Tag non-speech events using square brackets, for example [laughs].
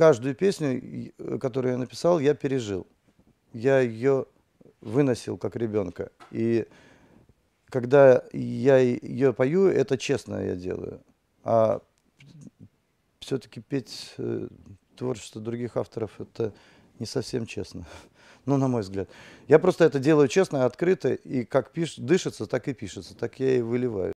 каждую песню, э, которую я написал, я пережил. Я ее выносил как ребенка. И когда я ее пою, это честно я делаю. А все-таки петь э, творчество других авторов это не совсем честно. [laughs] Ну, на мой взгляд. Я просто это делаю честно, открыто, и как пиш... дышится, так и пишется. Так я и выливаю.